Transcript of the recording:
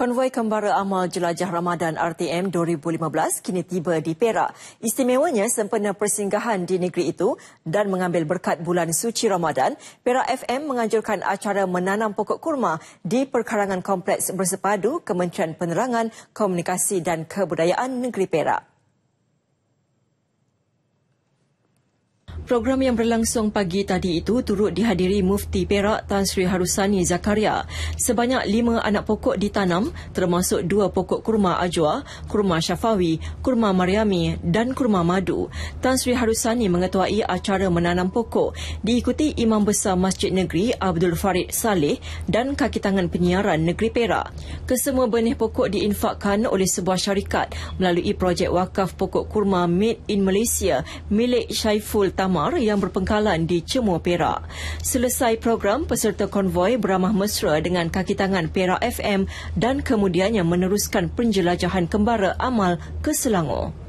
Konvoi Kembara Amal Jelajah Ramadan RTM 2015 kini tiba di Perak. Istimewanya sempena persinggahan di negeri itu dan mengambil berkat bulan suci Ramadan, Perak FM menganjurkan acara menanam pokok kurma di perkarangan kompleks bersepadu Kementerian Penerangan, Komunikasi dan Kebudayaan Negeri Perak. Program yang berlangsung pagi tadi itu turut dihadiri Mufti Perak Tan Sri Harusani Zakaria. Sebanyak lima anak pokok ditanam termasuk dua pokok kurma ajwa, kurma syafawi, kurma mariami dan kurma madu. Tan Sri Harusani mengetuai acara menanam pokok diikuti Imam Besar Masjid Negeri Abdul Farid Saleh dan kakitangan penyiaran Negeri Perak. Kesemua benih pokok diinfakkan oleh sebuah syarikat melalui projek wakaf pokok kurma Made in Malaysia milik Syaiful Tama. Myanmar yang berpengkalan di Cemua Perak. Selesai program, peserta konvoy beramah mesra dengan kaki tangan Perak FM dan kemudiannya meneruskan penjelajahan kembara amal ke Selangor.